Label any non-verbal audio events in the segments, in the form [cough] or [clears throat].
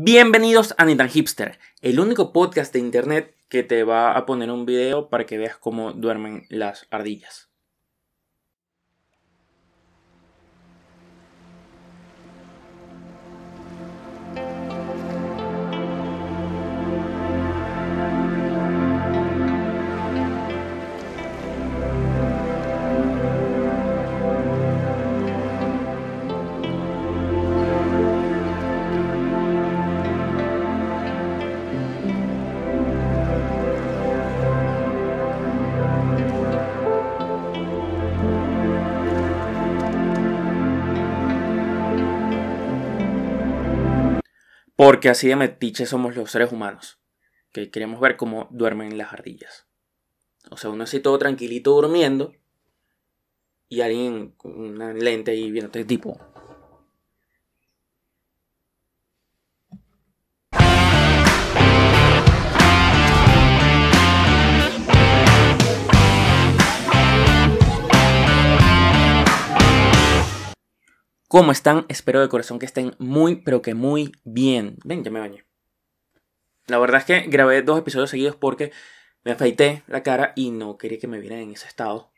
Bienvenidos a Nitan Hipster, el único podcast de internet que te va a poner un video para que veas cómo duermen las ardillas. Porque así de metiche somos los seres humanos. Que queremos ver cómo duermen las ardillas. O sea, uno así todo tranquilito durmiendo. Y alguien con una lente ahí viéndote tipo. ¿Cómo están? Espero de corazón que estén muy, pero que muy bien. Ven, ya me bañé. La verdad es que grabé dos episodios seguidos porque me afeité la cara y no quería que me vieran en ese estado.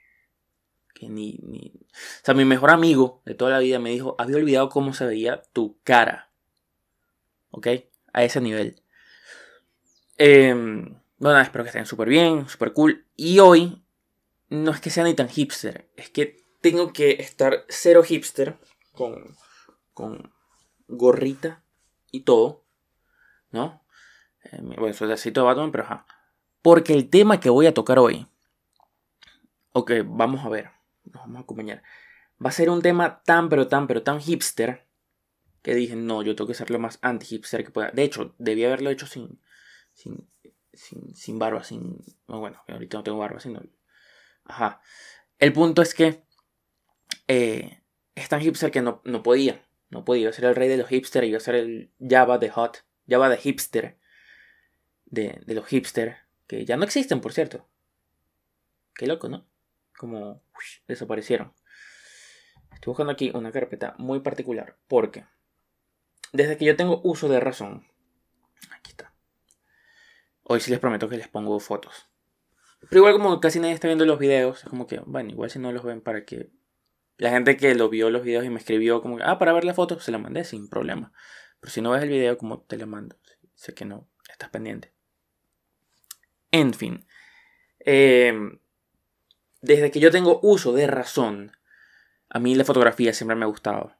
Que ni, O sea, mi mejor amigo de toda la vida me dijo, había olvidado cómo se veía tu cara. ¿Ok? A ese nivel. Em, bueno, espero que estén súper bien, súper cool. Y hoy no es que sea ni tan hipster, es que tengo que estar cero hipster con, con gorrita y todo, ¿no? Eh, bueno, eso es pero ajá. Porque el tema que voy a tocar hoy, ok, vamos a ver, nos vamos a acompañar. Va a ser un tema tan, pero tan, pero tan hipster que dije, no, yo tengo que ser lo más anti-hipster que pueda. De hecho, debí haberlo hecho sin, sin, sin, sin barba, sin... Bueno, ahorita no tengo barba, sino... Ajá. El punto es que eh, es tan hipster que no, podía. No podía. ser el rey de los hipsters, yo ser el Java de Hot, Java de hipster. De, los hipster que ya no existen, por cierto. Qué loco, ¿no? Como desaparecieron. Estoy buscando aquí una carpeta muy particular, porque desde que yo tengo uso de razón, aquí está. Hoy sí les prometo que les pongo fotos. Pero igual como casi nadie está viendo los videos, es como que, bueno, igual si no los ven para que la gente que lo vio los videos y me escribió como, ah, para ver la foto, se la mandé sin problema. Pero si no ves el video, como te la mando? Sé que no, estás pendiente. En fin. Em, desde que yo tengo uso de razón, a mí la fotografía siempre me ha gustado.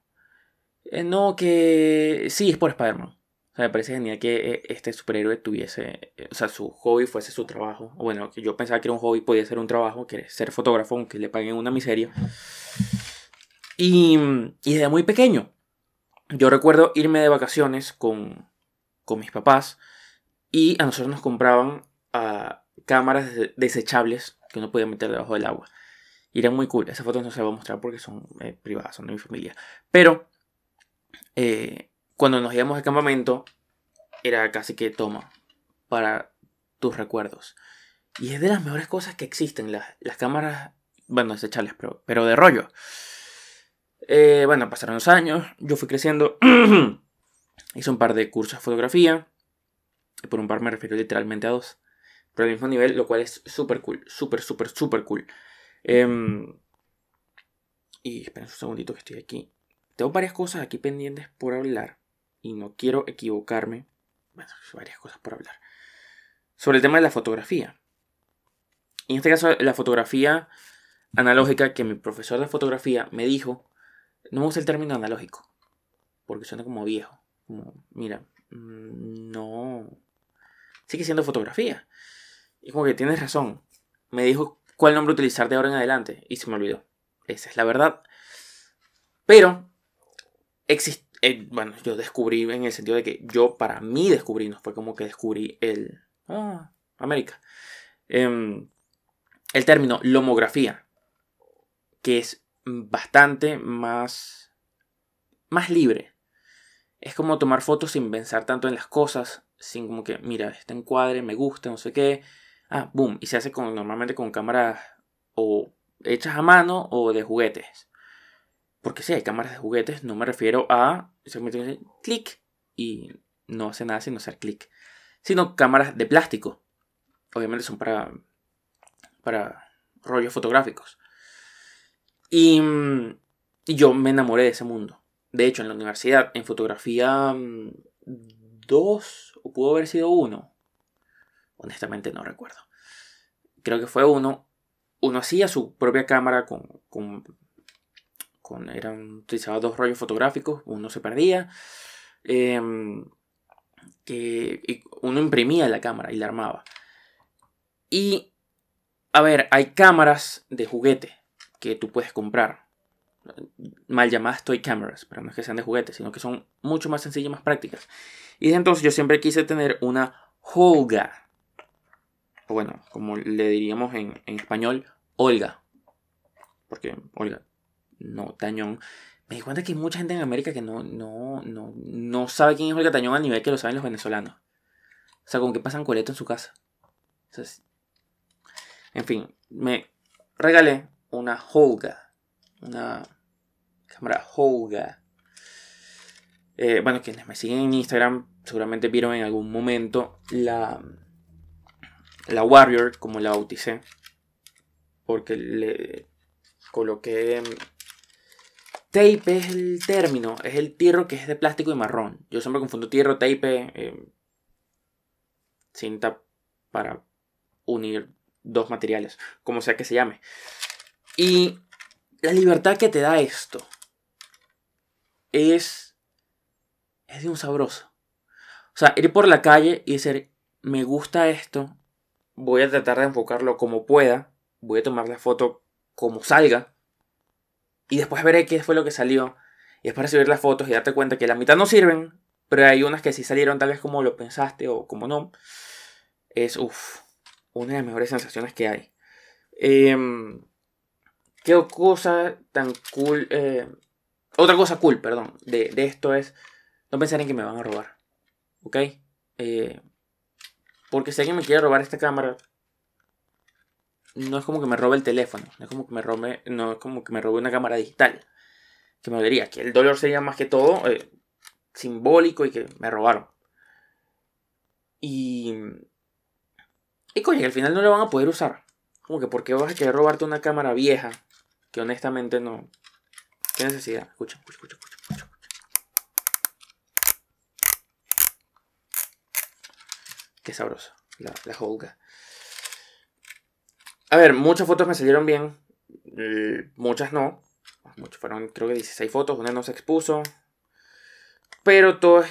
Eh, no que... Sí, es por Spider-Man sea, me parece genial que eh, este superhéroe tuviese, eh, o sea, su hobby fuese su trabajo. Bueno, que yo pensaba que era un hobby, podía ser un trabajo, que ser fotógrafo, aunque le paguen una miseria. Y, y desde muy pequeño, yo recuerdo irme de vacaciones con, con mis papás y a nosotros nos compraban ah, cámaras desechables que uno podía meter debajo del agua. Y eran muy cool. Esas fotos no se las voy a mostrar porque son eh, privadas, son de mi familia. Pero cuando nos íbamos de campamento, era casi que toma para tus recuerdos. Y es de las mejores cosas que existen, las, las cámaras, bueno, desechables, pero, pero de rollo. Eh, bueno, pasaron los años, yo fui creciendo, [clears throat] hice un par de cursos de fotografía, por un par me refiero literalmente a dos, pero al mismo nivel, lo cual es súper cool, súper, súper, súper cool. Em, y esperen un segundito que estoy aquí. Tengo varias cosas aquí pendientes por hablar y no quiero equivocarme, bueno, varias cosas por hablar, sobre el tema de la fotografía. En este caso, la fotografía analógica que mi profesor de fotografía me dijo, no me gusta el término analógico, porque suena como viejo, como, mira, mm, no, sigue siendo fotografía. Y como que tienes razón, me dijo cuál nombre utilizar de ahora en adelante y se me olvidó. Esa es la verdad. Pero existe bueno, yo descubrí en el sentido de que yo, para mí, descubrí, no fue como que descubrí el. Ah, América. Em, el término lomografía, que es bastante más. más libre. Es como tomar fotos sin pensar tanto en las cosas, sin como que, mira, este encuadre me gusta, no sé qué. Ah, boom. Y se hace con, normalmente con cámaras o hechas a mano o de juguetes. Porque si hay cámaras de juguetes, no me refiero a dice clic y no hace nada sin hacer clic. Sino cámaras de plástico. Obviamente son para, para rollos fotográficos. Y, yo me enamoré de ese mundo. De hecho, en la universidad, en fotografía 2, mm, o pudo haber sido uno. honestamente no recuerdo. Creo que fue uno. Uno hacía su propia cámara con, con Utilizaba eran dos rollos fotográficos, uno se perdía, em, que uno imprimía la cámara y la armaba. Y, a ver, hay cámaras de juguete que tú puedes comprar, mal llamadas toy cameras, pero no es que sean de juguete, sino que son mucho más sencillas, más prácticas. Y desde entonces yo siempre quise tener una Holga, bueno, como le diríamos en, en español, Olga, porque Olga no Tañón, me di cuenta que hay mucha gente en América que no, sabe quién es Olga Tañón al nivel que lo saben los venezolanos. O sea, como que pasan coleto en su casa. en fin, me regalé una Holga. Una cámara Holga. Eh, bueno, quienes me siguen en Instagram seguramente vieron en algún momento la, la Warrior, como la bauticé. Porque le coloqué Tape es el término, es el tierro que es de plástico y marrón. Yo siempre confundo tierro, tape, eh, cinta para unir dos materiales, como sea que se llame. Y la libertad que te da esto es, es de un sabroso. O sea, ir por la calle y decir, me gusta esto, voy a tratar de enfocarlo como pueda, voy a tomar la foto como salga, y después veré qué fue lo que salió. Y después recibir las fotos y darte cuenta que la mitad no sirven, pero hay unas que sí salieron tal vez como lo pensaste o como no. Es, uff, una de las mejores sensaciones que hay. Em, qué cosa tan cool. Eh, otra cosa cool, perdón, de, esto es no pensar en que me van a robar. ¿Ok? Eh, porque si alguien me quiere robar esta cámara, no es como que me robe el teléfono, no es como que me robe, no es como que me robe una cámara digital. Que me diría que el dolor sería más que todo eh, simbólico y que me robaron. Y. Y coño, al final no la van a poder usar. Como que, ¿por qué vas a querer robarte una cámara vieja? Que honestamente no. ¿Qué necesidad? Escucha, escucha, escucha, escucha. Qué sabroso la, la holga. A ver, muchas fotos me salieron bien, eh, muchas no. Muchas fueron creo que 16 fotos, una no se expuso. Pero todo,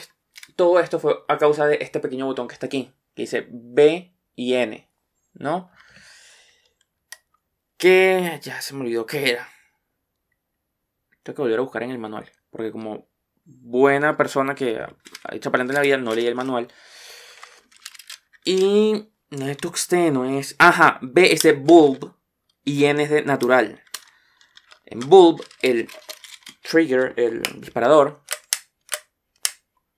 todo esto fue a causa de este pequeño botón que está aquí, que dice B y N, ¿no? Que ya se me olvidó qué era. Tengo que volver a buscar en el manual, porque como buena persona que ha hecho aparente en la vida, no leí el manual. Y no es tuxteno, es. Ajá, B es de bulb y N es de natural. En bulb, el trigger, el disparador,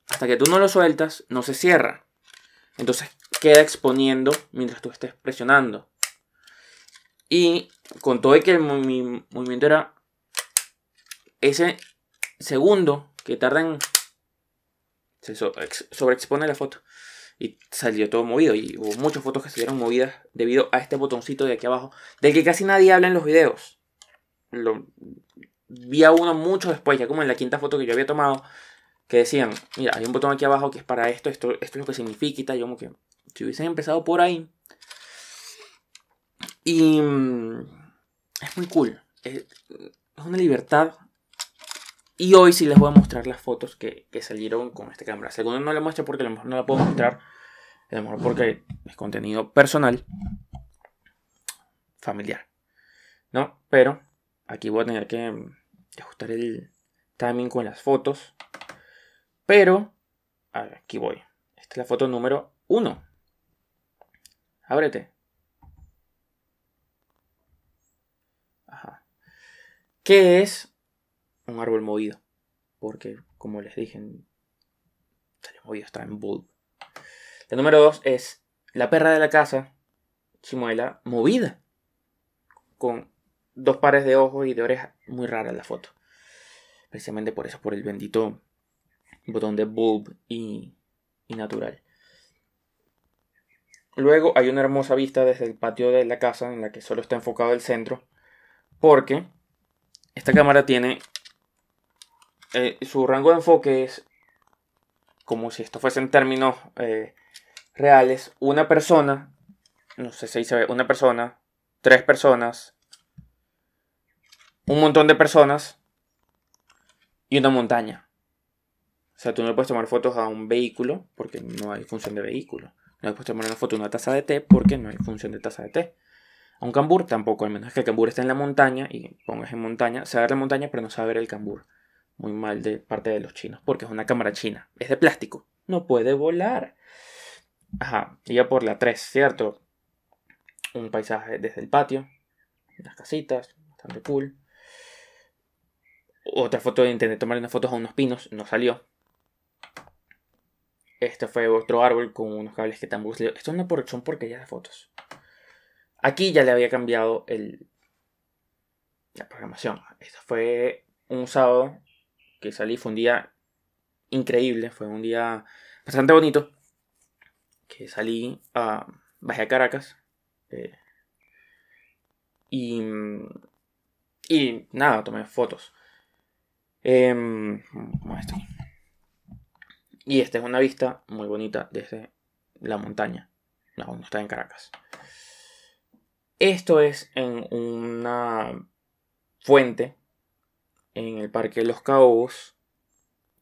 hasta que tú no lo sueltas, no se cierra. Entonces queda exponiendo mientras tú estés presionando. Y con todo que el mi movimiento era ese segundo que tarda en. Se sobreexpone la foto y salió todo movido. Y hubo muchas fotos que se movidas debido a este botoncito de aquí abajo, del que casi nadie habla en los videos. Lo, vi a uno mucho después, ya como en la quinta foto que yo había tomado, que decían, mira, hay un botón aquí abajo que es para esto, esto, es lo que significa y tal. Yo como que, si hubiesen empezado por ahí. Y mm, es muy cool. es una libertad y hoy sí les voy a mostrar las fotos que, salieron con esta cámara. Segundo no la muestro porque a lo mejor no la puedo mostrar, a lo mejor porque es contenido personal, familiar. ¿No? Pero aquí voy a tener que ajustar el timing con las fotos. Pero aquí voy. Esta es la foto número uno. Ábrete. Ajá. ¿Qué es un árbol movido. Porque, como les dije, salió movido, está en bulb. La número dos es la perra de la casa, Chimuela, movida. Con dos pares de ojos y de orejas. Muy rara la foto. Precisamente por eso, por el bendito botón de bulb y, y natural. Luego hay una hermosa vista desde el patio de la casa en la que solo está enfocado el centro. Porque esta cámara tiene eh, su rango de enfoque es como si esto fuese en términos eh, reales, una persona, no sé si se ve, una persona, tres personas, un montón de personas y una montaña. O sea, tú no le puedes tomar fotos a un vehículo porque no hay función de vehículo. No le puedes tomar una foto a una taza de té porque no hay función de taza de té. A un cambur tampoco, al menos que el cambur esté en la montaña y pongas en montaña, se va a ver la montaña pero no se ver el cambur muy mal de parte de los chinos, porque es una cámara china, es de plástico, no puede volar. Ajá, ya por la 3, ¿cierto? Un paisaje desde el patio, las casitas, bastante cool. Otra foto de internet, tomar unas fotos a unos pinos, no salió. Este fue otro árbol con unos cables que tampoco Esto es una por, son porquerías de fotos. Aquí ya le había cambiado el, la programación. Esto fue un sábado que salí fue un día increíble, fue un día bastante bonito. Que salí a. bajé a Caracas. Eh, y. Y nada, tomé fotos. Em, y esta es una vista muy bonita desde la montaña. La no está en Caracas. Esto es en una fuente en el Parque los Caobos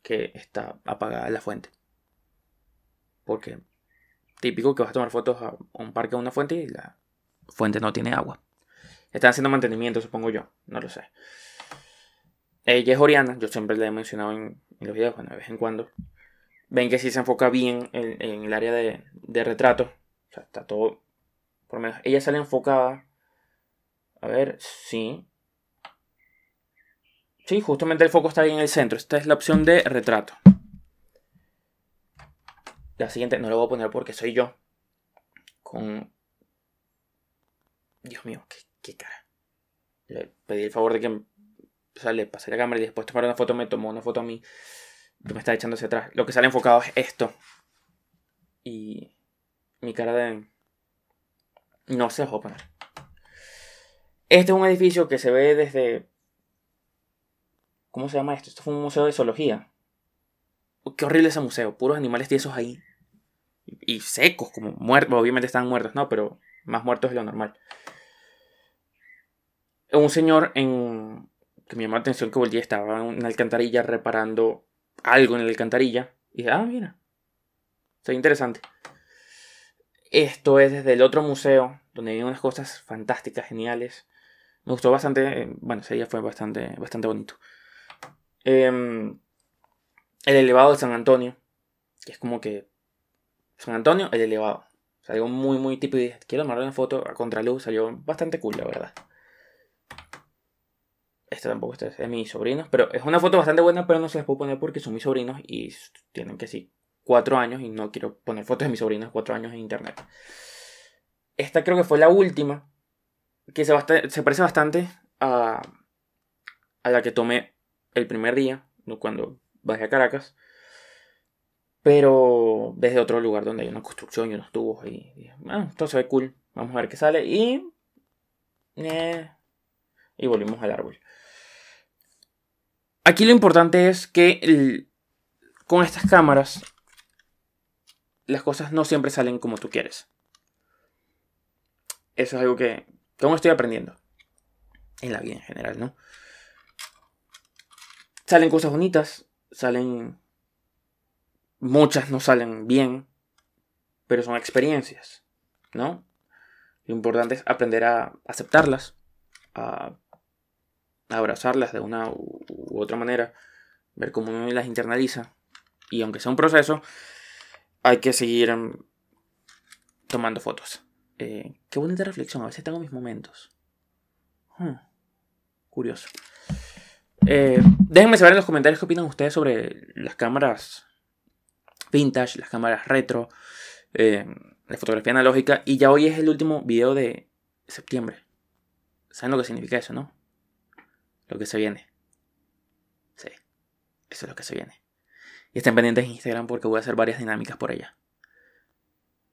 que está apagada la fuente. Porque típico que vas a tomar fotos a un parque o una fuente y la fuente no tiene agua. Están haciendo mantenimiento, supongo yo, no lo sé. Ella es Oriana, yo siempre la he mencionado en, los videos, bueno, de vez en cuando. Ven que si se enfoca bien en, el área de, de retrato. O sea, está todo, por lo menos, ella sale enfocada. A ver, sí, Sí, justamente el foco está ahí en el centro. Esta es la opción de retrato. La siguiente no la voy a poner porque soy yo. Con... Dios mío, qué, cara. Le pedí el favor de que... sale, sea, pasé la cámara y después tomar una foto me tomó una foto a mí. me está echando hacia atrás. Lo que sale enfocado es esto. Y... Mi cara de... No sé los voy a poner. Este es un edificio que se ve desde ¿Cómo se llama esto? Esto fue un museo de zoología. Oh, qué horrible ese museo, puros animales tiesos ahí. Y secos, como muertos. Obviamente están muertos, ¿no? Pero más muertos de lo normal. Un señor en... que me llamó la atención que volvía estaba en una alcantarilla reparando algo en la alcantarilla. Y dije, ah, mira. Está interesante. Esto es desde el otro museo, donde hay unas cosas fantásticas, geniales. Me gustó bastante. Eh, bueno, ese día fue bastante, bastante bonito. Em, el elevado de San Antonio, que es como que San Antonio, el elevado. Salió muy, muy típico. Y dije, quiero tomar una foto a contraluz. Salió bastante cool, la verdad. Esta tampoco esta es de mis sobrinos. Pero es una foto bastante buena, pero no se las puedo poner porque son mis sobrinos y tienen que sí, cuatro años. Y no quiero poner fotos de mis sobrinos cuatro años en internet. Esta creo que fue la última. Que se, se parece bastante a, a la que tomé el primer día, cuando vas a Caracas, pero desde otro lugar donde hay una construcción y unos tubos y, bueno, ah, esto se ve cool, vamos a ver qué sale y... Eh, y volvimos al árbol. Aquí lo importante es que con estas cámaras las cosas no siempre salen como tú quieres. Eso es algo que, como estoy aprendiendo. En la vida en general, ¿no? Salen cosas bonitas, salen... Muchas no salen bien, pero son experiencias, ¿no? Lo importante es aprender a aceptarlas, a abrazarlas de una u otra manera, ver cómo uno las internaliza. Y aunque sea un proceso, hay que seguir em, tomando fotos. Eh, qué bonita reflexión, a veces tengo mis momentos. Hmm, curioso. Eh, déjenme saber en los comentarios qué opinan ustedes sobre las cámaras vintage, las cámaras retro, eh, la fotografía analógica. Y ya hoy es el último video de septiembre. ¿Saben lo que significa eso, no? Lo que se viene. Sí, eso es lo que se viene. Y estén pendientes en Instagram porque voy a hacer varias dinámicas por allá.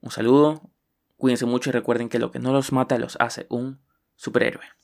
Un saludo, cuídense mucho y recuerden que lo que no los mata los hace un superhéroe.